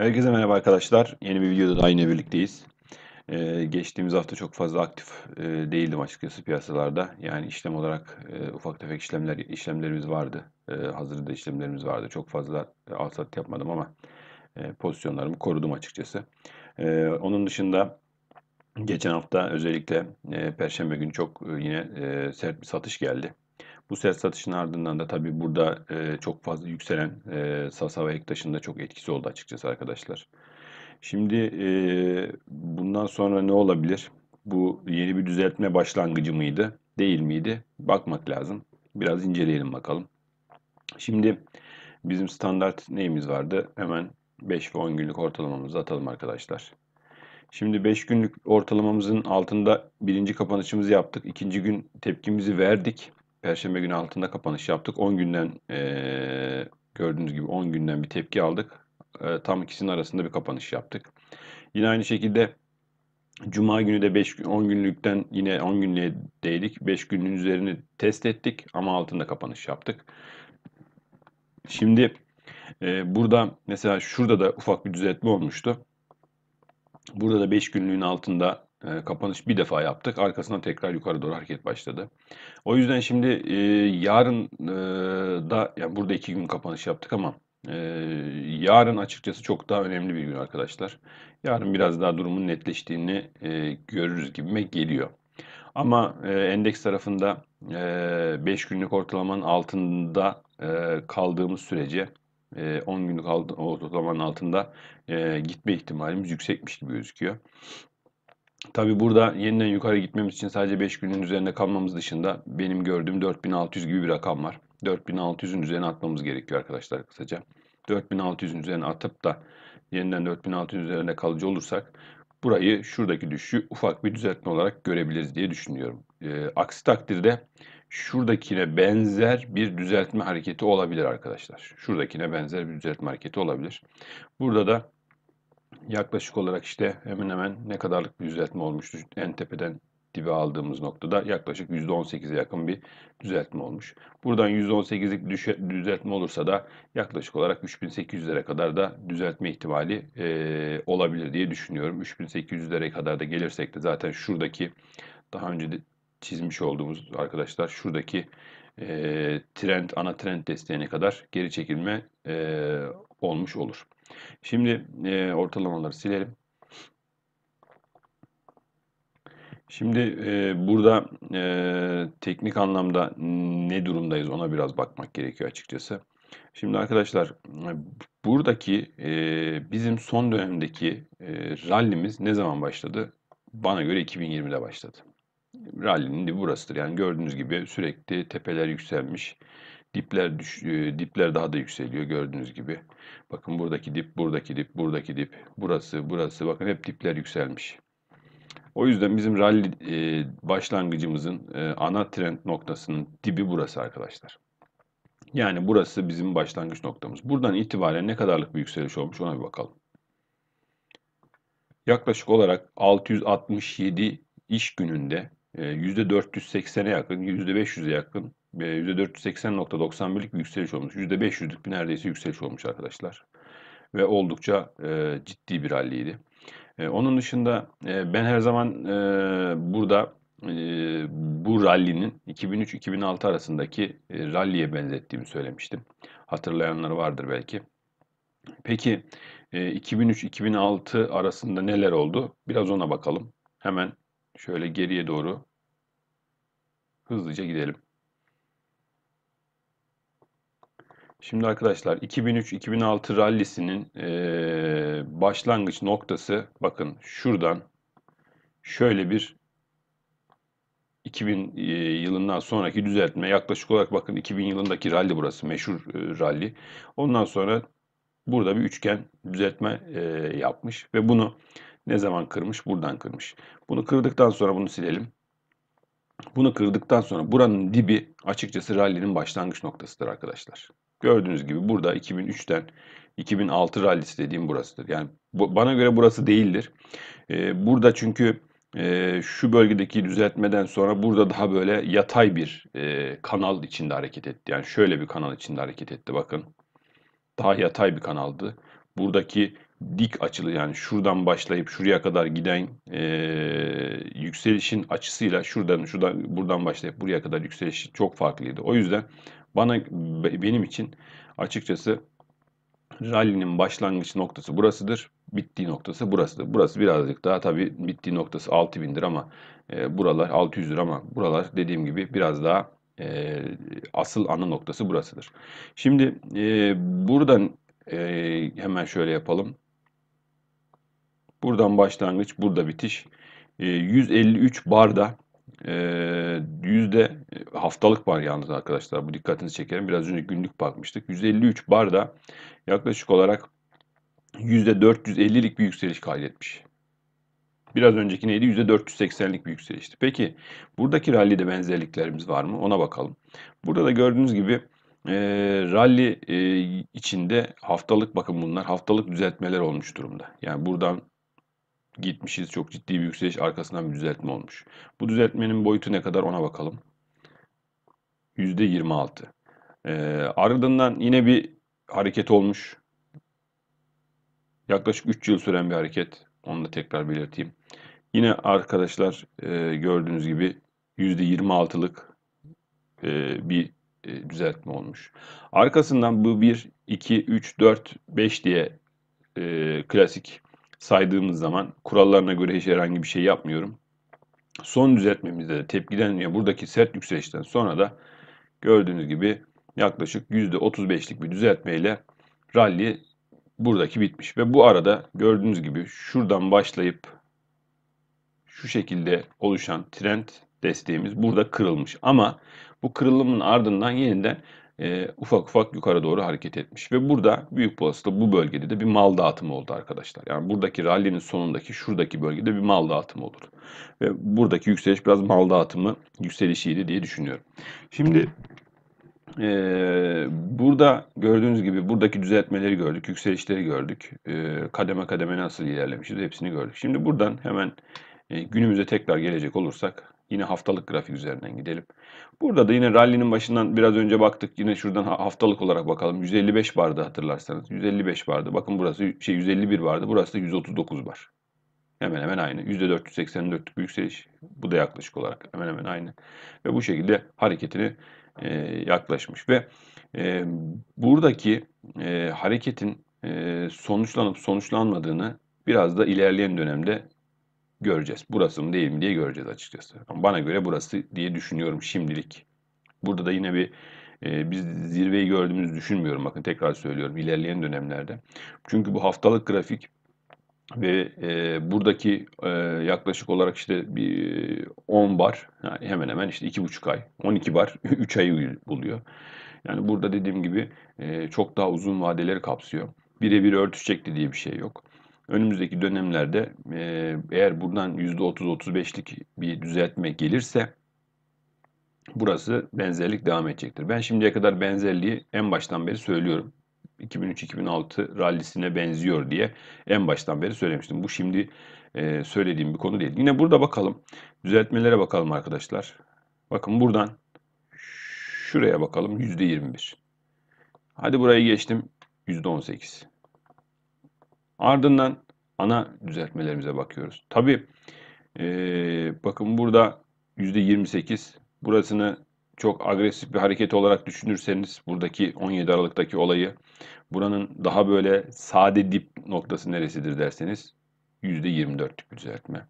Herkese merhaba arkadaşlar. Yeni bir videoda da aynı birlikteyiz. Ee, geçtiğimiz hafta çok fazla aktif e, değildim açıkçası piyasalarda. Yani işlem olarak e, ufak tefek işlemler işlemlerimiz vardı. E, hazırda işlemlerimiz vardı. Çok fazla e, al yapmadım ama e, pozisyonlarımı korudum açıkçası. E, onun dışında geçen hafta özellikle e, Perşembe günü çok e, yine e, sert bir satış geldi. Bu sert satışın ardından da tabii burada e, çok fazla yükselen e, Sasa Ektaş'ın da çok etkisi oldu açıkçası arkadaşlar. Şimdi e, bundan sonra ne olabilir? Bu yeni bir düzeltme başlangıcı mıydı? Değil miydi? Bakmak lazım. Biraz inceleyelim bakalım. Şimdi bizim standart neyimiz vardı? Hemen 5 ve 10 günlük ortalamamızı atalım arkadaşlar. Şimdi 5 günlük ortalamamızın altında birinci kapanışımızı yaptık. ikinci gün tepkimizi verdik. Perşembe günü altında kapanış yaptık. 10 günden e, gördüğünüz gibi 10 günden bir tepki aldık. E, tam ikisinin arasında bir kapanış yaptık. Yine aynı şekilde Cuma günü de 5 10 günlükten yine 10 günlüğe değdik. 5 günün üzerini test ettik ama altında kapanış yaptık. Şimdi e, burada mesela şurada da ufak bir düzeltme olmuştu. Burada da 5 günlüğün altında e, kapanış bir defa yaptık. Arkasından tekrar yukarı doğru hareket başladı. O yüzden şimdi e, yarın e, da yani burada iki gün kapanış yaptık ama e, yarın açıkçası çok daha önemli bir gün arkadaşlar. Yarın biraz daha durumun netleştiğini e, görürüz gibime geliyor. Ama e, endeks tarafında 5 e, günlük ortalamanın altında e, kaldığımız sürece 10 e, günlük ortalamanın altında e, gitme ihtimalimiz yüksekmiş gibi gözüküyor. Tabi burada yeniden yukarı gitmemiz için sadece 5 günün üzerinde kalmamız dışında benim gördüğüm 4600 gibi bir rakam var. 4600'ün üzerine atmamız gerekiyor arkadaşlar kısaca. 4600'ün üzerine atıp da yeniden 4600 üzerinde kalıcı olursak burayı şuradaki düşüşü ufak bir düzeltme olarak görebiliriz diye düşünüyorum. E, aksi takdirde şuradakine benzer bir düzeltme hareketi olabilir arkadaşlar. Şuradakine benzer bir düzeltme hareketi olabilir. Burada da yaklaşık olarak işte hemen hemen ne kadarlık bir düzeltme olmuştu. En tepeden dibe aldığımız noktada yaklaşık %18'e yakın bir düzeltme olmuş. Buradan %18'lik düzeltme olursa da yaklaşık olarak 3800'lere kadar da düzeltme ihtimali e, olabilir diye düşünüyorum. 3800'lere kadar da gelirsek de zaten şuradaki daha önce de çizmiş olduğumuz arkadaşlar şuradaki e, trend ana trend desteğine kadar geri çekilme e, olmuş olur. Şimdi e, ortalamaları silelim. Şimdi e, burada e, teknik anlamda ne durumdayız ona biraz bakmak gerekiyor açıkçası. Şimdi arkadaşlar buradaki e, bizim son dönemdeki e, rallimiz ne zaman başladı? Bana göre 2020'de başladı. Rallinin de burasıdır. Yani gördüğünüz gibi sürekli tepeler yükselmiş. Dipler düş, e, dipler daha da yükseliyor gördüğünüz gibi. Bakın buradaki dip, buradaki dip, buradaki dip, burası, burası. Bakın hep dipler yükselmiş. O yüzden bizim rally e, başlangıcımızın e, ana trend noktasının dibi burası arkadaşlar. Yani burası bizim başlangıç noktamız. Buradan itibaren ne kadarlık bir yükseliş olmuş ona bir bakalım. Yaklaşık olarak 667 iş gününde %480'e yakın, %500'e yakın %480.91'lik ee, bir yükseliş olmuş. %500'lük bir neredeyse yükseliş olmuş arkadaşlar. Ve oldukça e, ciddi bir ralliydi. E, onun dışında e, ben her zaman e, burada e, bu rallinin 2003-2006 arasındaki e, ralliye benzettiğimi söylemiştim. Hatırlayanlar vardır belki. Peki e, 2003-2006 arasında neler oldu? Biraz ona bakalım. Hemen şöyle geriye doğru hızlıca gidelim. Şimdi arkadaşlar 2003-2006 rallisinin e, başlangıç noktası bakın şuradan şöyle bir 2000 yılından sonraki düzeltme yaklaşık olarak bakın 2000 yılındaki rally burası meşhur e, ralli. Ondan sonra burada bir üçgen düzeltme e, yapmış ve bunu ne zaman kırmış? Buradan kırmış. Bunu kırdıktan sonra bunu silelim. Bunu kırdıktan sonra buranın dibi açıkçası rally'nin başlangıç noktasıdır arkadaşlar. Gördüğünüz gibi burada 2003'ten 2006 rallisi dediğim burasıdır. Yani bu, bana göre burası değildir. Ee, burada çünkü e, şu bölgedeki düzeltmeden sonra burada daha böyle yatay bir e, kanal içinde hareket etti. Yani şöyle bir kanal içinde hareket etti bakın. Daha yatay bir kanaldı. Buradaki dik açılı yani şuradan başlayıp şuraya kadar giden e, yükselişin açısıyla şuradan şuradan buradan başlayıp buraya kadar yükselişi çok farklıydı. O yüzden bana benim için açıkçası rally'nin başlangıç noktası burasıdır. Bittiği noktası burasıdır. Burası birazcık daha tabii bittiği noktası 6000'dir ama e, buralar 600'dür ama buralar dediğim gibi biraz daha e, asıl ana noktası burasıdır. Şimdi e, buradan e, hemen şöyle yapalım. Buradan başlangıç, burada bitiş. E, 153 barda yüzde e, haftalık var yalnız arkadaşlar bu dikkatinizi çekerim. Biraz önce günlük bakmıştık. 153 bar da yaklaşık olarak yüzde %450'lik bir yükseliş kaydetmiş. Biraz önceki neydi? %480'lik bir yükselişti. Peki buradaki rallide benzerliklerimiz var mı? Ona bakalım. Burada da gördüğünüz gibi e, rally e, içinde haftalık bakın bunlar haftalık düzeltmeler olmuş durumda. Yani buradan gitmişiz. Çok ciddi bir yükseliş arkasından bir düzeltme olmuş. Bu düzeltmenin boyutu ne kadar ona bakalım. %26. Ee, ardından yine bir hareket olmuş. Yaklaşık 3 yıl süren bir hareket. Onu da tekrar belirteyim. Yine arkadaşlar e, gördüğünüz gibi %26'lık e, bir e, düzeltme olmuş. Arkasından bu 1, 2, 3, 4, 5 diye e, klasik saydığımız zaman kurallarına göre hiç herhangi bir şey yapmıyorum. Son düzeltmemizde de tepkiden ya buradaki sert yükselişten sonra da gördüğünüz gibi yaklaşık %35'lik bir düzeltmeyle rally buradaki bitmiş. Ve bu arada gördüğünüz gibi şuradan başlayıp şu şekilde oluşan trend desteğimiz burada kırılmış. Ama bu kırılımın ardından yeniden e, ufak ufak yukarı doğru hareket etmiş. Ve burada büyük olasılıkla bu bölgede de bir mal dağıtımı oldu arkadaşlar. Yani buradaki rallinin sonundaki şuradaki bölgede bir mal dağıtımı olur. Ve buradaki yükseliş biraz mal dağıtımı yükselişiydi diye düşünüyorum. Şimdi e, burada gördüğünüz gibi buradaki düzeltmeleri gördük, yükselişleri gördük. E, kademe kademe nasıl ilerlemişiz hepsini gördük. Şimdi buradan hemen e, günümüze tekrar gelecek olursak Yine haftalık grafik üzerinden gidelim. Burada da yine rally'nin başından biraz önce baktık. Yine şuradan haftalık olarak bakalım. 155 vardı hatırlarsanız. 155 vardı. Bakın burası şey 151 vardı. Burası da 139 var. Hemen hemen aynı. %484'lük yükseliş. Bu da yaklaşık olarak hemen hemen aynı. Ve bu şekilde hareketini e, yaklaşmış. Ve e, buradaki e, hareketin e, sonuçlanıp sonuçlanmadığını biraz da ilerleyen dönemde göreceğiz. Burası mı değil mi diye göreceğiz açıkçası. Ama bana göre burası diye düşünüyorum şimdilik. Burada da yine bir e, biz zirveyi gördüğümüzü düşünmüyorum. Bakın tekrar söylüyorum ilerleyen dönemlerde. Çünkü bu haftalık grafik ve e, buradaki e, yaklaşık olarak işte bir 10 e, bar yani hemen hemen işte 2,5 ay 12 bar 3 ayı buluyor. Yani burada dediğim gibi e, çok daha uzun vadeleri kapsıyor. Birebir örtüşecek diye bir şey yok önümüzdeki dönemlerde e, eğer buradan %30-35'lik bir düzeltme gelirse burası benzerlik devam edecektir. Ben şimdiye kadar benzerliği en baştan beri söylüyorum. 2003-2006 rallisine benziyor diye en baştan beri söylemiştim. Bu şimdi e, söylediğim bir konu değil. Yine burada bakalım. Düzeltmelere bakalım arkadaşlar. Bakın buradan şuraya bakalım %21. Hadi burayı geçtim %18. Ardından ana düzeltmelerimize bakıyoruz. Tabi e, bakın burada %28 burasını çok agresif bir hareket olarak düşünürseniz buradaki 17 Aralık'taki olayı buranın daha böyle sade dip noktası neresidir derseniz %24'lük bir düzeltme.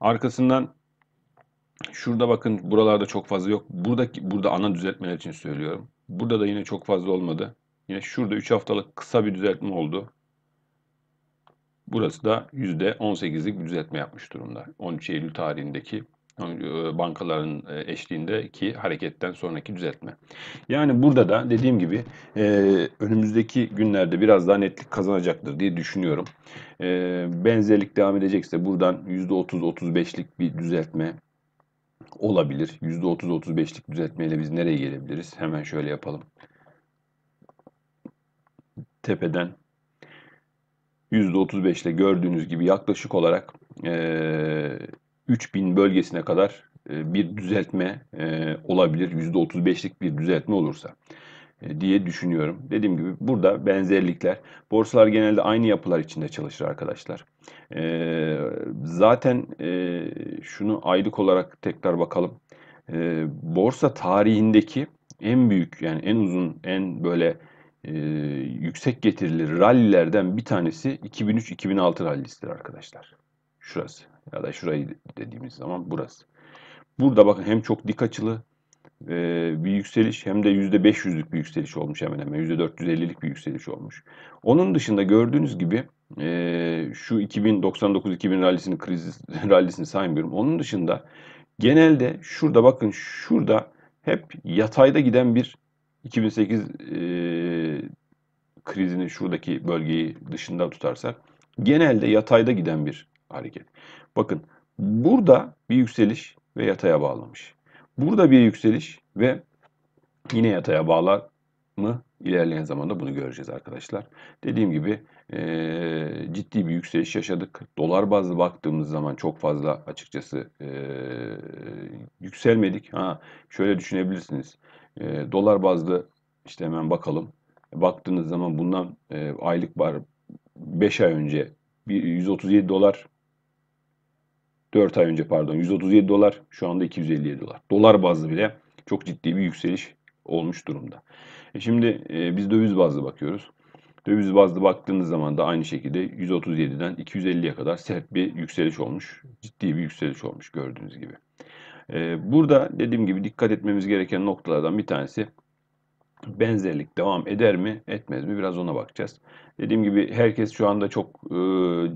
Arkasından şurada bakın buralarda çok fazla yok. Buradaki burada ana düzeltmeler için söylüyorum. Burada da yine çok fazla olmadı. Yine şurada 3 haftalık kısa bir düzeltme oldu. Burası da %18'lik bir düzeltme yapmış durumda. 13 Eylül tarihindeki e, bankaların e, eşliğindeki hareketten sonraki düzeltme. Yani burada da dediğim gibi e, önümüzdeki günlerde biraz daha netlik kazanacaktır diye düşünüyorum. Benzerlik devam edecekse buradan %30-35'lik bir düzeltme olabilir. %30-35'lik düzeltmeyle biz nereye gelebiliriz? Hemen şöyle yapalım. Tepeden %35 ile gördüğünüz gibi yaklaşık olarak e, 3000 bölgesine kadar e, bir düzeltme e, olabilir. %35'lik bir düzeltme olursa e, diye düşünüyorum. Dediğim gibi burada benzerlikler. Borsalar genelde aynı yapılar içinde çalışır arkadaşlar. E, zaten e, şunu aylık olarak tekrar bakalım. E, borsa tarihindeki en büyük yani en uzun en böyle yüksek getirili rallilerden bir tanesi 2003-2006 rallisidir arkadaşlar. Şurası ya da şurayı dediğimiz zaman burası. Burada bakın hem çok dik açılı e, bir yükseliş hem de %500'lük bir yükseliş olmuş hemen hemen. %450'lik bir yükseliş olmuş. Onun dışında gördüğünüz gibi e, şu 2099-2000 rallisinin kriz, rallisini saymıyorum. Onun dışında genelde şurada bakın şurada hep yatayda giden bir 2008 e, krizini şuradaki bölgeyi dışında tutarsak genelde yatayda giden bir hareket. Bakın burada bir yükseliş ve yataya bağlamış. Burada bir yükseliş ve yine yataya bağlar mı? ilerleyen zamanda bunu göreceğiz arkadaşlar. Dediğim gibi e, ciddi bir yükseliş yaşadık. Dolar bazlı baktığımız zaman çok fazla açıkçası e, yükselmedik. Ha, şöyle düşünebilirsiniz. E, dolar bazlı işte hemen bakalım. E, baktığınız zaman bundan e, aylık var 5 ay önce 137 dolar 4 ay önce pardon 137 dolar şu anda 257 dolar. Dolar bazlı bile çok ciddi bir yükseliş olmuş durumda. E şimdi e, biz döviz bazlı bakıyoruz. Döviz bazlı baktığınız zaman da aynı şekilde 137'den 250'ye kadar sert bir yükseliş olmuş. Ciddi bir yükseliş olmuş gördüğünüz gibi. Ee, burada dediğim gibi dikkat etmemiz gereken noktalardan bir tanesi benzerlik devam eder mi etmez mi biraz ona bakacağız. Dediğim gibi herkes şu anda çok e,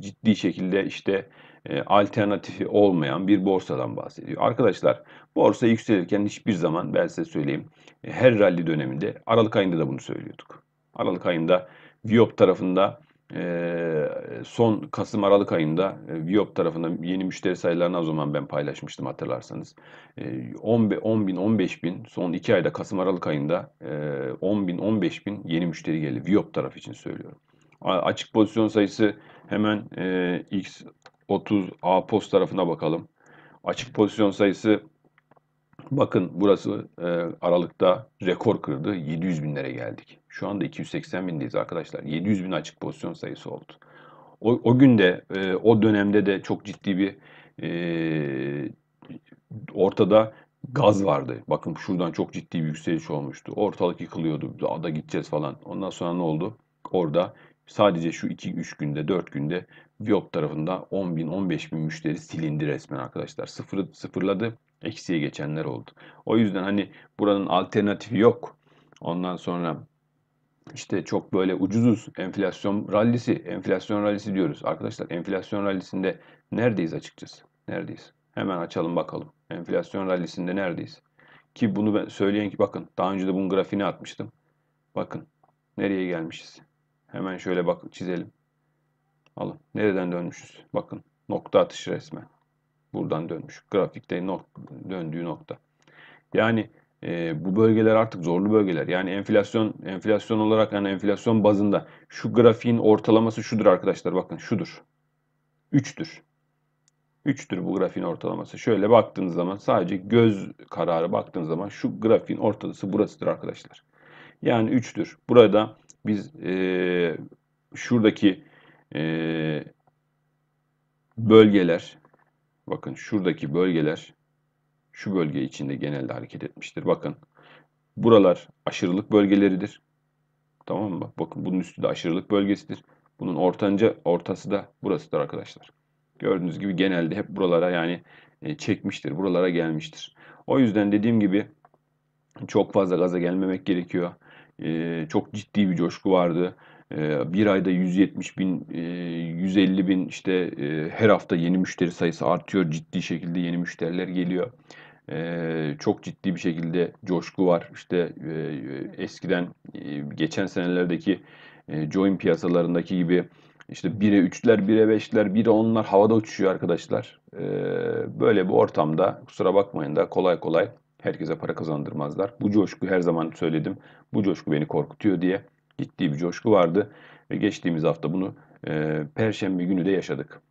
ciddi şekilde işte e, alternatifi olmayan bir borsadan bahsediyor. Arkadaşlar borsa yükselirken hiçbir zaman ben size söyleyeyim e, her rally döneminde Aralık ayında da bunu söylüyorduk. Aralık ayında Viop tarafında ee, son Kasım Aralık ayında e, Viop tarafından yeni müşteri sayılarını o zaman ben paylaşmıştım hatırlarsanız. 10, ee, bin 15 bin son 2 ayda Kasım Aralık ayında 10 e, bin 15 bin yeni müşteri geldi. Viop tarafı için söylüyorum. Açık pozisyon sayısı hemen e, X30 A post tarafına bakalım. Açık pozisyon sayısı bakın burası Aralık'ta rekor kırdı. 700 binlere geldik. Şu anda 280 bindeyiz arkadaşlar. 700 bin açık pozisyon sayısı oldu. O, o günde, e, o dönemde de çok ciddi bir e, ortada gaz vardı. Bakın şuradan çok ciddi bir yükseliş olmuştu. Ortalık yıkılıyordu. Ada gideceğiz falan. Ondan sonra ne oldu? Orada sadece şu 2-3 günde 4 günde Viyop tarafında 10 bin 15 bin müşteri silindi resmen arkadaşlar. Sıfır, sıfırladı eksiye geçenler oldu. O yüzden hani buranın alternatifi yok. Ondan sonra işte çok böyle ucuzuz enflasyon rallisi, enflasyon rallisi diyoruz. Arkadaşlar enflasyon rallisinde neredeyiz açıkçası? Neredeyiz? Hemen açalım bakalım. Enflasyon rallisinde neredeyiz? Ki bunu ben söyleyen ki bakın daha önce de bunun grafiğini atmıştım. Bakın nereye gelmişiz? Hemen şöyle bak çizelim. Alın. Nereden dönmüşüz? Bakın nokta atışı resmen. Buradan dönmüş. Grafikte nok döndüğü nokta. Yani e, bu bölgeler artık zorlu bölgeler. Yani enflasyon enflasyon olarak yani enflasyon bazında şu grafiğin ortalaması şudur arkadaşlar bakın şudur. 3'tür. 3'tür bu grafiğin ortalaması. Şöyle baktığınız zaman sadece göz kararı baktığınız zaman şu grafiğin ortalaması burasıdır arkadaşlar. Yani 3'tür. Burada biz e, şuradaki e, bölgeler bakın şuradaki bölgeler şu bölge içinde genelde hareket etmiştir. Bakın buralar aşırılık bölgeleridir. Tamam mı? Bakın bunun üstü de aşırılık bölgesidir. Bunun ortanca ortası da burasıdır arkadaşlar. Gördüğünüz gibi genelde hep buralara yani e, çekmiştir. Buralara gelmiştir. O yüzden dediğim gibi çok fazla gaza gelmemek gerekiyor. E, çok ciddi bir coşku vardı. E, bir ayda 170 bin, 150 bin işte her hafta yeni müşteri sayısı artıyor. Ciddi şekilde yeni müşteriler geliyor. Ee, çok ciddi bir şekilde coşku var. İşte e, eskiden e, geçen senelerdeki e, join piyasalarındaki gibi işte 1'e 3'ler, 1'e 5'ler, 1'e 10'lar havada uçuşuyor arkadaşlar. Ee, böyle bir ortamda kusura bakmayın da kolay kolay herkese para kazandırmazlar. Bu coşku her zaman söyledim. Bu coşku beni korkutuyor diye ciddi bir coşku vardı. Ve geçtiğimiz hafta bunu e, Perşembe günü de yaşadık.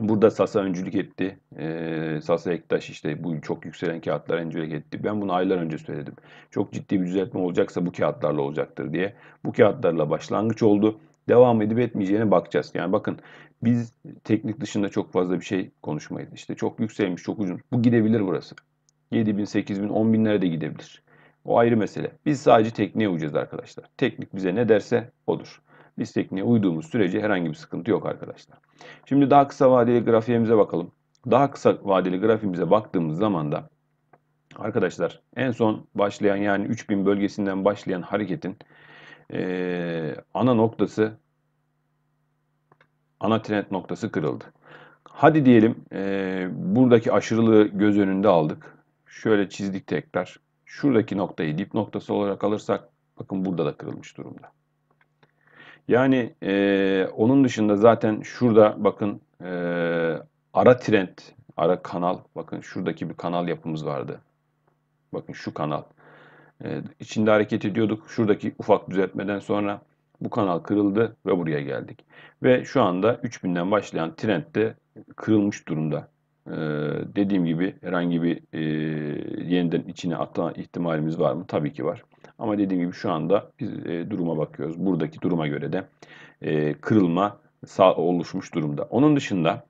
Burada Sasa öncülük etti. Ee, Sasa Ektaş işte bu çok yükselen kağıtlar öncülük etti. Ben bunu aylar önce söyledim. Çok ciddi bir düzeltme olacaksa bu kağıtlarla olacaktır diye. Bu kağıtlarla başlangıç oldu. Devam edip etmeyeceğine bakacağız. Yani bakın biz teknik dışında çok fazla bir şey konuşmayız. İşte çok yükselmiş, çok ucuz. Bu gidebilir burası. 7 bin, 8 bin, 10 binlere de gidebilir. O ayrı mesele. Biz sadece tekniğe uyacağız arkadaşlar. Teknik bize ne derse odur. Biz tekniğe uyduğumuz sürece herhangi bir sıkıntı yok arkadaşlar. Şimdi daha kısa vadeli grafiğimize bakalım. Daha kısa vadeli grafiğimize baktığımız zaman da arkadaşlar en son başlayan yani 3000 bölgesinden başlayan hareketin e, ana noktası ana trend noktası kırıldı. Hadi diyelim e, buradaki aşırılığı göz önünde aldık. Şöyle çizdik tekrar. Şuradaki noktayı dip noktası olarak alırsak bakın burada da kırılmış durumda. Yani e, onun dışında zaten şurada bakın e, ara trend, ara kanal. Bakın şuradaki bir kanal yapımız vardı. Bakın şu kanal. E, içinde hareket ediyorduk. Şuradaki ufak düzeltmeden sonra bu kanal kırıldı ve buraya geldik. Ve şu anda 3000'den başlayan trend de kırılmış durumda. Ee, dediğim gibi herhangi bir e, yeniden içine atma ihtimalimiz var mı? Tabii ki var. Ama dediğim gibi şu anda biz e, duruma bakıyoruz. Buradaki duruma göre de e, kırılma sağ, oluşmuş durumda. Onun dışında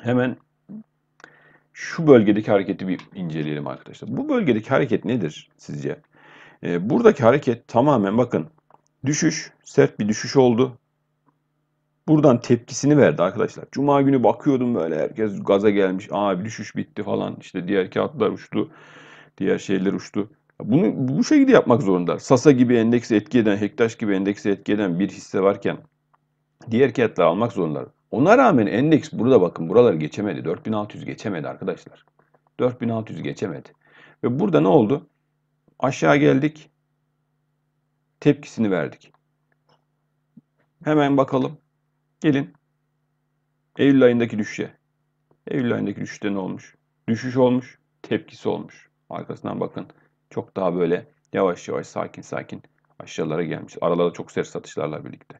hemen şu bölgedeki hareketi bir inceleyelim arkadaşlar. Bu bölgedeki hareket nedir sizce? E, buradaki hareket tamamen bakın düşüş, sert bir düşüş oldu. Buradan tepkisini verdi arkadaşlar. Cuma günü bakıyordum böyle herkes gaza gelmiş. bir düşüş bitti falan. İşte diğer kağıtlar uçtu. Diğer şeyler uçtu. Bunu bu şekilde yapmak zorundalar. Sasa gibi endeksi etki eden, Hektaş gibi endeksi etki eden bir hisse varken diğer kağıtları almak zorundalar. Ona rağmen endeks burada bakın buraları geçemedi. 4600 geçemedi arkadaşlar. 4600 geçemedi. Ve burada ne oldu? Aşağı geldik. Tepkisini verdik. Hemen bakalım. Gelin. Eylül ayındaki düşüşe. Eylül ayındaki düşüşte ne olmuş? Düşüş olmuş. Tepkisi olmuş. Arkasından bakın. Çok daha böyle yavaş yavaş sakin sakin aşağılara gelmiş. Aralarda çok sert satışlarla birlikte.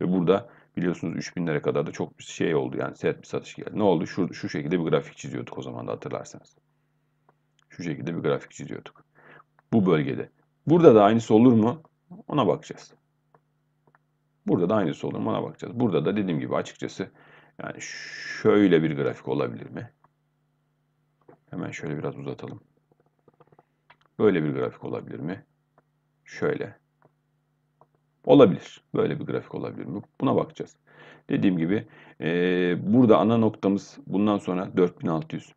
Ve burada biliyorsunuz 3000'lere kadar da çok bir şey oldu yani sert bir satış geldi. Ne oldu? Şu, şu şekilde bir grafik çiziyorduk o zaman da hatırlarsanız. Şu şekilde bir grafik çiziyorduk. Bu bölgede. Burada da aynısı olur mu? Ona bakacağız. Burada da aynısı olur mu? Ona bakacağız. Burada da dediğim gibi açıkçası yani şöyle bir grafik olabilir mi? Hemen şöyle biraz uzatalım. Böyle bir grafik olabilir mi? Şöyle. Olabilir. Böyle bir grafik olabilir mi? Buna bakacağız. Dediğim gibi e, burada ana noktamız bundan sonra 4600.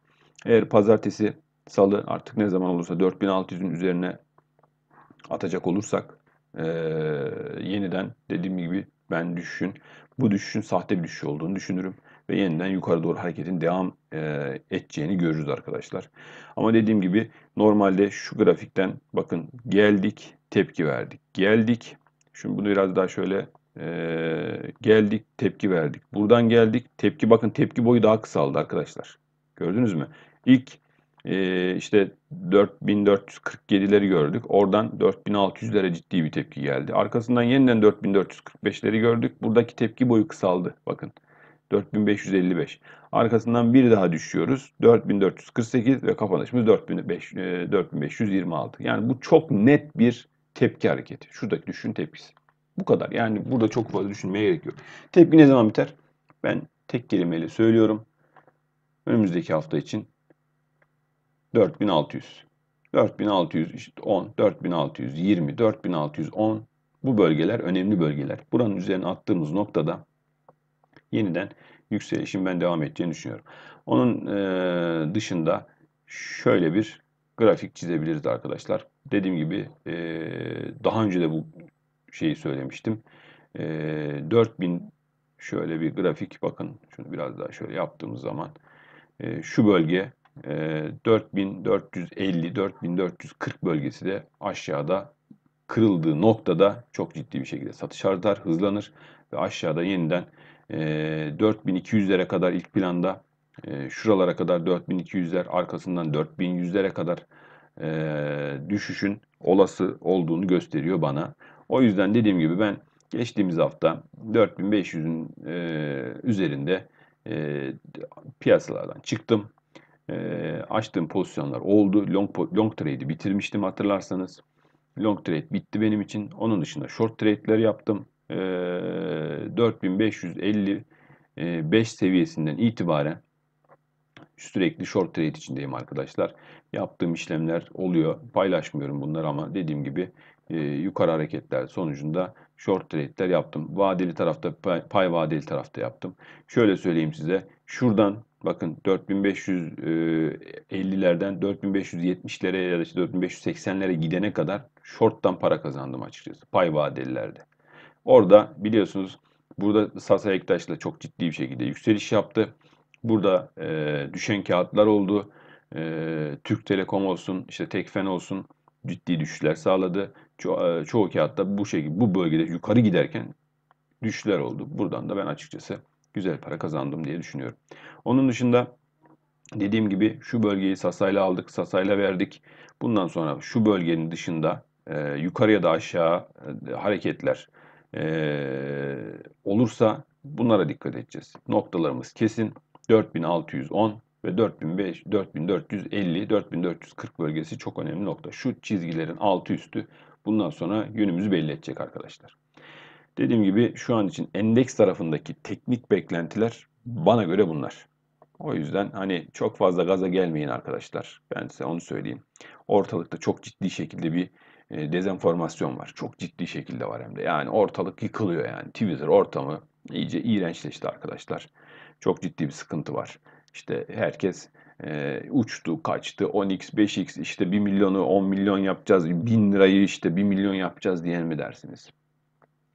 Eğer pazartesi, salı artık ne zaman olursa 4600'ün üzerine atacak olursak e, yeniden dediğim gibi ben düşün, bu düşüşün sahte bir düşüş olduğunu düşünürüm ve yeniden yukarı doğru hareketin devam e, edeceğini görürüz arkadaşlar. Ama dediğim gibi normalde şu grafikten bakın geldik tepki verdik. Geldik. Şimdi bunu biraz daha şöyle e, geldik tepki verdik. Buradan geldik tepki bakın tepki boyu daha kısaldı arkadaşlar. Gördünüz mü? İlk e, işte 4447'leri gördük. Oradan 4600'lere ciddi bir tepki geldi. Arkasından yeniden 4445'leri gördük. Buradaki tepki boyu kısaldı. Bakın. 4555. Arkasından bir daha düşüyoruz. 4448 ve kapanışımız 45, 4526. E, yani bu çok net bir tepki hareketi. Şuradaki düşün tepkisi. Bu kadar. Yani burada çok fazla düşünmeye gerek yok. Tepki ne zaman biter? Ben tek kelimeyle söylüyorum. Önümüzdeki hafta için 4600. 4600 işte 10, 4620, 4610 bu bölgeler önemli bölgeler. Buranın üzerine attığımız noktada yeniden yükselişin ben devam edeceğini düşünüyorum. Onun e, dışında şöyle bir grafik çizebiliriz arkadaşlar. Dediğim gibi e, daha önce de bu şeyi söylemiştim. 4000 e, şöyle bir grafik bakın. Şunu biraz daha şöyle yaptığımız zaman şu bölge 4450-4440 bölgesi de aşağıda kırıldığı noktada çok ciddi bir şekilde satış artar, hızlanır ve aşağıda yeniden e, 4200'lere kadar ilk planda e, şuralara kadar 4200'ler arkasından 4100'lere kadar e, düşüşün olası olduğunu gösteriyor bana. O yüzden dediğim gibi ben geçtiğimiz hafta 4500'ün e, üzerinde e, piyasalardan çıktım. E, açtığım pozisyonlar oldu. Long, long trade'i bitirmiştim hatırlarsanız long trade bitti benim için. Onun dışında short trade'ler yaptım. Ee, e, 4555 seviyesinden itibaren sürekli short trade içindeyim arkadaşlar. Yaptığım işlemler oluyor. Paylaşmıyorum bunları ama dediğim gibi e, yukarı hareketler sonucunda short trade'ler yaptım. Vadeli tarafta pay, pay vadeli tarafta yaptım. Şöyle söyleyeyim size. Şuradan bakın 4550'lerden e, 4570'lere ya da işte 4580'lere gidene kadar short'tan para kazandım açıkçası. Pay vadelilerde. Orada biliyorsunuz burada Sasa Ektaş da çok ciddi bir şekilde yükseliş yaptı. Burada e, düşen kağıtlar oldu. E, Türk Telekom olsun, işte Tekfen olsun ciddi düşüşler sağladı. Ço- çoğu kağıtta bu şekilde bu bölgede yukarı giderken düşüşler oldu. Buradan da ben açıkçası güzel para kazandım diye düşünüyorum. Onun dışında dediğim gibi şu bölgeyi Sasa'yla aldık, Sasa'yla verdik. Bundan sonra şu bölgenin dışında e, yukarıya da aşağı e, hareketler e, olursa bunlara dikkat edeceğiz. Noktalarımız kesin 4610 ve 4450, 4440 bölgesi çok önemli nokta. Şu çizgilerin altı üstü bundan sonra yönümüzü belli edecek arkadaşlar. Dediğim gibi şu an için endeks tarafındaki teknik beklentiler bana göre bunlar. O yüzden hani çok fazla gaza gelmeyin arkadaşlar. Ben size onu söyleyeyim ortalıkta çok ciddi şekilde bir dezenformasyon var. Çok ciddi şekilde var hem de. Yani ortalık yıkılıyor yani. Twitter ortamı iyice iğrençleşti arkadaşlar. Çok ciddi bir sıkıntı var. İşte herkes e, uçtu, kaçtı. 10x, 5x işte 1 milyonu 10 milyon yapacağız. 1000 lirayı işte 1 milyon yapacağız diyen mi dersiniz?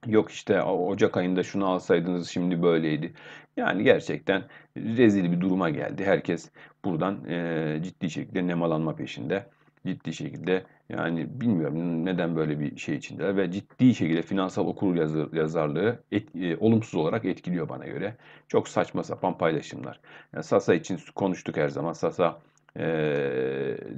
Yok işte Ocak ayında şunu alsaydınız şimdi böyleydi. Yani gerçekten rezil bir duruma geldi. Herkes buradan e, ciddi şekilde nemalanma peşinde ciddi şekilde yani bilmiyorum neden böyle bir şey içindeler ve ciddi şekilde finansal okur yazar, yazarlığı et, e, olumsuz olarak etkiliyor bana göre. Çok saçma sapan paylaşımlar. Yani Sasa için konuştuk her zaman. Sasa e,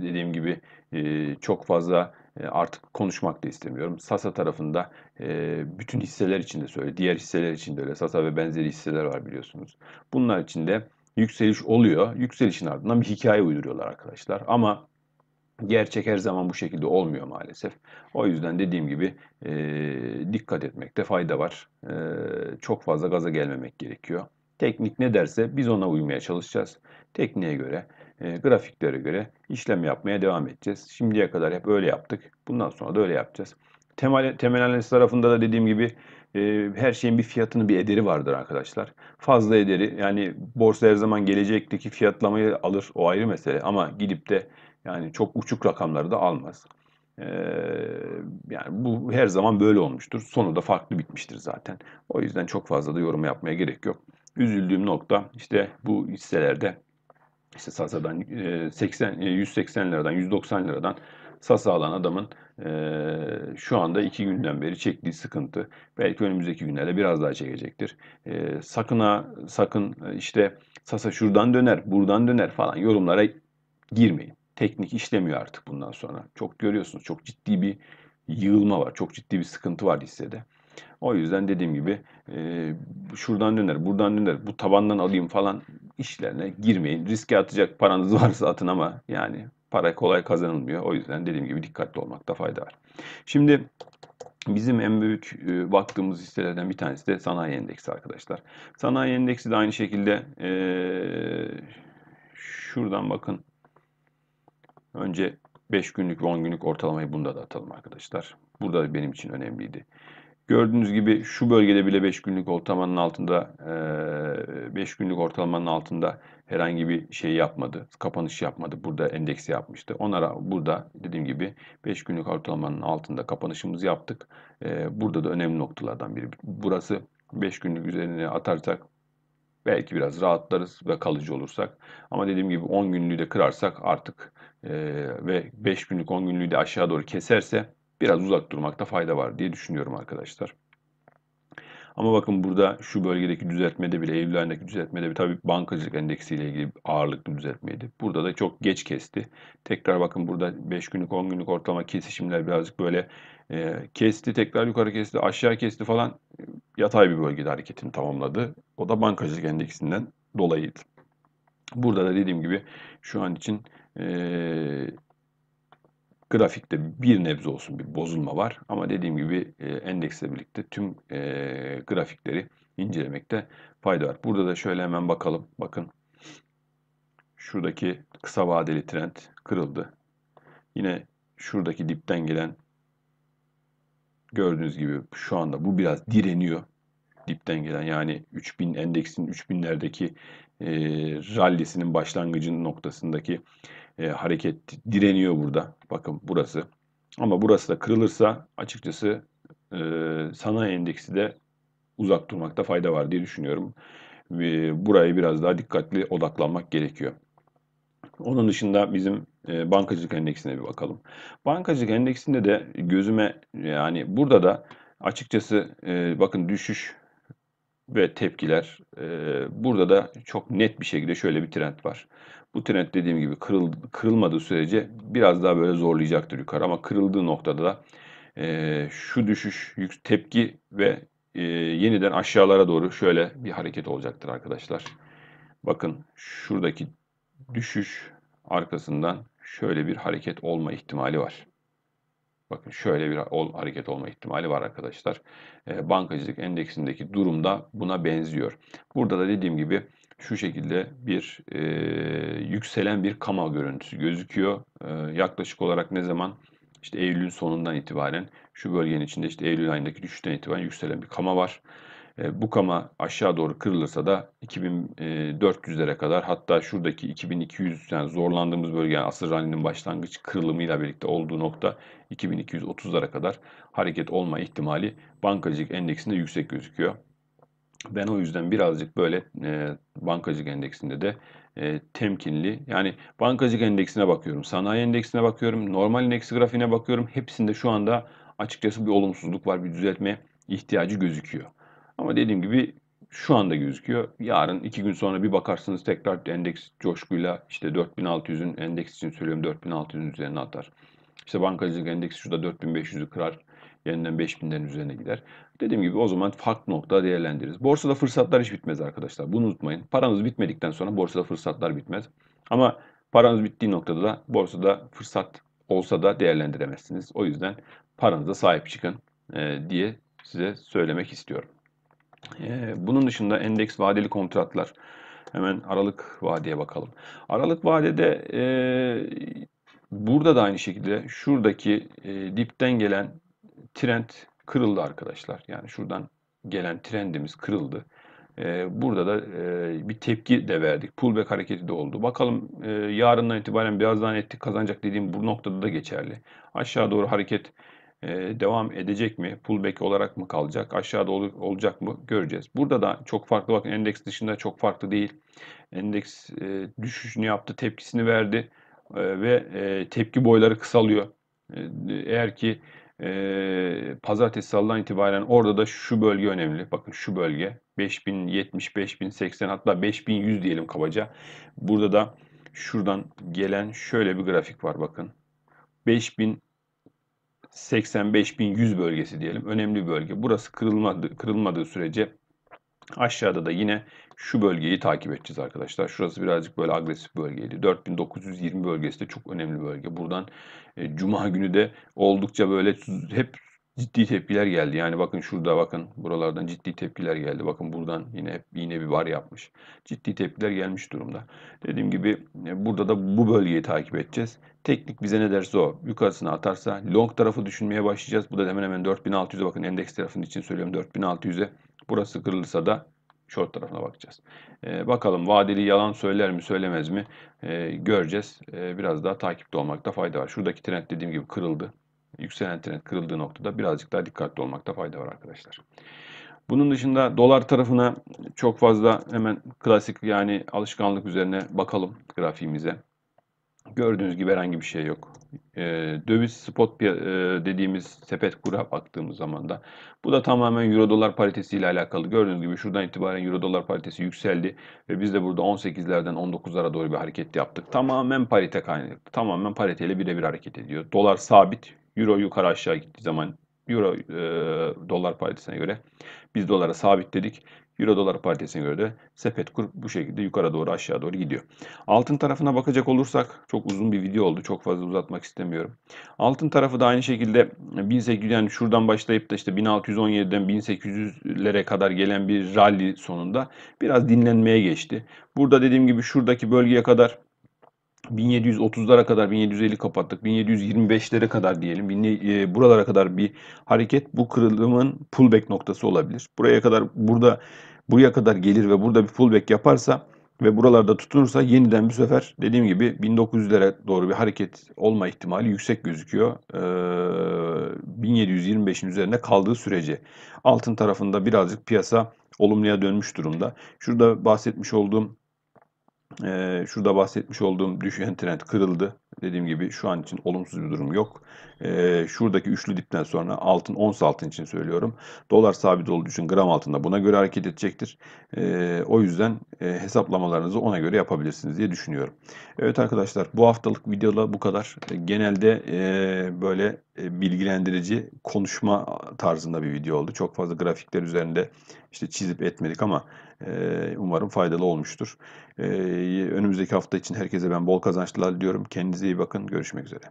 dediğim gibi e, çok fazla e, artık konuşmak da istemiyorum. Sasa tarafında e, bütün hisseler için de söyle, diğer hisseler için de öyle. Sasa ve benzeri hisseler var biliyorsunuz. Bunlar için de yükseliş oluyor. Yükselişin ardından bir hikaye uyduruyorlar arkadaşlar. Ama Gerçek her zaman bu şekilde olmuyor maalesef. O yüzden dediğim gibi e, dikkat etmekte fayda var. E, çok fazla gaza gelmemek gerekiyor. Teknik ne derse biz ona uymaya çalışacağız. Tekniğe göre, e, grafiklere göre işlem yapmaya devam edeceğiz. Şimdiye kadar hep öyle yaptık. Bundan sonra da öyle yapacağız. Temel, temel analiz tarafında da dediğim gibi e, her şeyin bir fiyatını bir ederi vardır arkadaşlar. Fazla ederi yani borsa her zaman gelecekteki fiyatlamayı alır o ayrı mesele ama gidip de yani çok uçuk rakamları da almaz. Ee, yani bu her zaman böyle olmuştur. Sonu da farklı bitmiştir zaten. O yüzden çok fazla da yorum yapmaya gerek yok. Üzüldüğüm nokta işte bu hisselerde işte Sasa'dan 80, 180 liradan 190 liradan Sasa alan adamın e, şu anda iki günden beri çektiği sıkıntı belki önümüzdeki günlerde biraz daha çekecektir. E, sakın ha sakın e, işte Sasa şuradan döner buradan döner falan yorumlara girmeyin teknik işlemiyor artık bundan sonra. Çok görüyorsunuz çok ciddi bir yığılma var. Çok ciddi bir sıkıntı var hissede. O yüzden dediğim gibi e, şuradan döner, buradan döner, bu tabandan alayım falan işlerine girmeyin. Riske atacak paranız varsa atın ama yani para kolay kazanılmıyor. O yüzden dediğim gibi dikkatli olmakta fayda var. Şimdi Bizim en büyük e, baktığımız hisselerden bir tanesi de sanayi endeksi arkadaşlar. Sanayi endeksi de aynı şekilde e, şuradan bakın Önce 5 günlük ve 10 günlük ortalamayı bunda da atalım arkadaşlar. Burada benim için önemliydi. Gördüğünüz gibi şu bölgede bile 5 günlük ortalamanın altında 5 günlük ortalamanın altında herhangi bir şey yapmadı. Kapanış yapmadı. Burada endeksi yapmıştı. Onlara burada dediğim gibi 5 günlük ortalamanın altında kapanışımızı yaptık. Burada da önemli noktalardan biri. Burası 5 günlük üzerine atarsak belki biraz rahatlarız ve kalıcı olursak. Ama dediğim gibi 10 günlüğü de kırarsak artık e, ve 5 günlük 10 günlüğü de aşağı doğru keserse biraz uzak durmakta fayda var diye düşünüyorum arkadaşlar. Ama bakın burada şu bölgedeki düzeltmede bile Eylül ayındaki düzeltmede bile tabii bankacılık endeksiyle ilgili ağırlıklı düzeltmeydi. Burada da çok geç kesti. Tekrar bakın burada 5 günlük 10 günlük ortalama kesişimler birazcık böyle e, kesti. Tekrar yukarı kesti aşağı kesti falan e, yatay bir bölgede hareketini tamamladı. O da bankacılık endeksinden dolayıydı. Burada da dediğim gibi şu an için e, grafikte bir nebze olsun bir bozulma var. Ama dediğim gibi e, endeksle birlikte tüm e, grafikleri incelemekte fayda var. Burada da şöyle hemen bakalım. Bakın şuradaki kısa vadeli trend kırıldı. Yine şuradaki dipten gelen gördüğünüz gibi şu anda bu biraz direniyor. Dipten gelen yani 3000 endeksin 3000'lerdeki e, rallisinin başlangıcının noktasındaki e, hareket direniyor burada. Bakın burası. Ama burası da kırılırsa açıkçası e, sanayi endeksi de uzak durmakta fayda var diye düşünüyorum. E, buraya biraz daha dikkatli odaklanmak gerekiyor. Onun dışında bizim e, bankacılık endeksine bir bakalım. Bankacılık endeksinde de gözüme yani burada da açıkçası e, bakın düşüş ve tepkiler. burada da çok net bir şekilde şöyle bir trend var. Bu trend dediğim gibi kırıl, kırılmadığı sürece biraz daha böyle zorlayacaktır yukarı ama kırıldığı noktada da şu düşüş, tepki ve yeniden aşağılara doğru şöyle bir hareket olacaktır arkadaşlar. Bakın şuradaki düşüş arkasından şöyle bir hareket olma ihtimali var. Bakın şöyle bir ol, hareket olma ihtimali var arkadaşlar. E, bankacılık endeksindeki durum da buna benziyor. Burada da dediğim gibi şu şekilde bir e, yükselen bir kama görüntüsü gözüküyor. E, yaklaşık olarak ne zaman? İşte Eylül'ün sonundan itibaren şu bölgenin içinde işte Eylül ayındaki düşüşten itibaren yükselen bir kama var. E, bu kama aşağı doğru kırılırsa da 2400'lere e, kadar hatta şuradaki 2200 yani zorlandığımız bölge yani asır rallinin başlangıç kırılımıyla birlikte olduğu nokta 2230'lara kadar hareket olma ihtimali bankacılık endeksinde yüksek gözüküyor. Ben o yüzden birazcık böyle e, bankacılık endeksinde de e, temkinli. Yani bankacılık endeksine bakıyorum, sanayi endeksine bakıyorum, normal endeks grafiğine bakıyorum. Hepsinde şu anda açıkçası bir olumsuzluk var, bir düzeltme ihtiyacı gözüküyor. Ama dediğim gibi şu anda gözüküyor. Yarın iki gün sonra bir bakarsınız tekrar endeks coşkuyla işte 4600'ün endeks için söylüyorum 4600'ün üzerine atar. İşte bankacılık endeksi şurada 4500'ü kırar. Yeniden 5000'lerin üzerine gider. Dediğim gibi o zaman farklı nokta değerlendiririz. Borsada fırsatlar hiç bitmez arkadaşlar. Bunu unutmayın. Paranız bitmedikten sonra borsada fırsatlar bitmez. Ama paranız bittiği noktada da borsada fırsat olsa da değerlendiremezsiniz. O yüzden paranıza sahip çıkın diye size söylemek istiyorum. Ee, bunun dışında endeks vadeli kontratlar. Hemen aralık vadeye bakalım. Aralık vadede e, burada da aynı şekilde şuradaki e, dipten gelen trend kırıldı arkadaşlar. Yani şuradan gelen trendimiz kırıldı. E, burada da e, bir tepki de verdik. Pullback hareketi de oldu. Bakalım e, yarından itibaren biraz daha netlik kazanacak dediğim bu noktada da geçerli. Aşağı doğru hareket ee, devam edecek mi? Pullback olarak mı kalacak? Aşağıda ol, olacak mı? Göreceğiz. Burada da çok farklı bakın endeks dışında çok farklı değil. Endeks e, düşüşünü yaptı, tepkisini verdi e, ve e, tepki boyları kısalıyor. E, eğer ki e, pazartesi salıdan itibaren orada da şu bölge önemli. Bakın şu bölge 5070, 5080 hatta 5100 diyelim kabaca. Burada da şuradan gelen şöyle bir grafik var bakın. 5000 85.100 bölgesi diyelim. Önemli bir bölge. Burası kırılmadı, kırılmadığı sürece aşağıda da yine şu bölgeyi takip edeceğiz arkadaşlar. Şurası birazcık böyle agresif bölgeydi. 4920 bölgesi de çok önemli bölge. Buradan e, cuma günü de oldukça böyle hep ciddi tepkiler geldi. Yani bakın şurada bakın buralardan ciddi tepkiler geldi. Bakın buradan yine hep yine bir var yapmış. Ciddi tepkiler gelmiş durumda. Dediğim gibi e, burada da bu bölgeyi takip edeceğiz. Teknik bize ne derse o. Yukarısına atarsa long tarafı düşünmeye başlayacağız. Bu da hemen hemen 4600'e bakın endeks tarafının için söylüyorum 4600'e. Burası kırılırsa da short tarafına bakacağız. Ee, bakalım vadeli yalan söyler mi söylemez mi ee, göreceğiz. Ee, biraz daha takipte olmakta fayda var. Şuradaki trend dediğim gibi kırıldı. Yükselen trend kırıldığı noktada birazcık daha dikkatli olmakta fayda var arkadaşlar. Bunun dışında dolar tarafına çok fazla hemen klasik yani alışkanlık üzerine bakalım grafiğimize. Gördüğünüz gibi herhangi bir şey yok. E, döviz spot e, dediğimiz sepet kura baktığımız zaman da bu da tamamen euro dolar paritesi ile alakalı. Gördüğünüz gibi şuradan itibaren euro dolar paritesi yükseldi ve biz de burada 18'lerden 19'lara doğru bir hareket yaptık. Tamamen parite kaynaklı. Tamamen pariteyle birebir hareket ediyor. Dolar sabit, euro yukarı aşağı gittiği zaman euro e, dolar paritesine göre biz dolara sabit dedik. Euro dolar paritesine göre de sepet kur bu şekilde yukarı doğru aşağı doğru gidiyor. Altın tarafına bakacak olursak çok uzun bir video oldu. Çok fazla uzatmak istemiyorum. Altın tarafı da aynı şekilde 1800 e, yani şuradan başlayıp da işte 1617'den 1800'lere kadar gelen bir rally sonunda biraz dinlenmeye geçti. Burada dediğim gibi şuradaki bölgeye kadar 1730'lara kadar 1750 kapattık. 1725'lere kadar diyelim. E, buralara kadar bir hareket bu kırılımın pullback noktası olabilir. Buraya kadar burada buraya kadar gelir ve burada bir pullback yaparsa ve buralarda tutunursa yeniden bir sefer dediğim gibi 1900'lere doğru bir hareket olma ihtimali yüksek gözüküyor. Ee, 1725'in üzerinde kaldığı sürece altın tarafında birazcık piyasa olumluya dönmüş durumda. Şurada bahsetmiş olduğum şurada bahsetmiş olduğum düşen trend kırıldı. Dediğim gibi şu an için olumsuz bir durum yok. şuradaki üçlü dipten sonra altın ons altın için söylüyorum. Dolar sabit olduğu için gram altında buna göre hareket edecektir. o yüzden hesaplamalarınızı ona göre yapabilirsiniz diye düşünüyorum. Evet arkadaşlar bu haftalık videoda bu kadar. Genelde böyle bilgilendirici konuşma tarzında bir video oldu. Çok fazla grafikler üzerinde işte çizip etmedik ama Umarım faydalı olmuştur. Önümüzdeki hafta için herkese ben bol kazançlar diliyorum. Kendinize iyi bakın. Görüşmek üzere.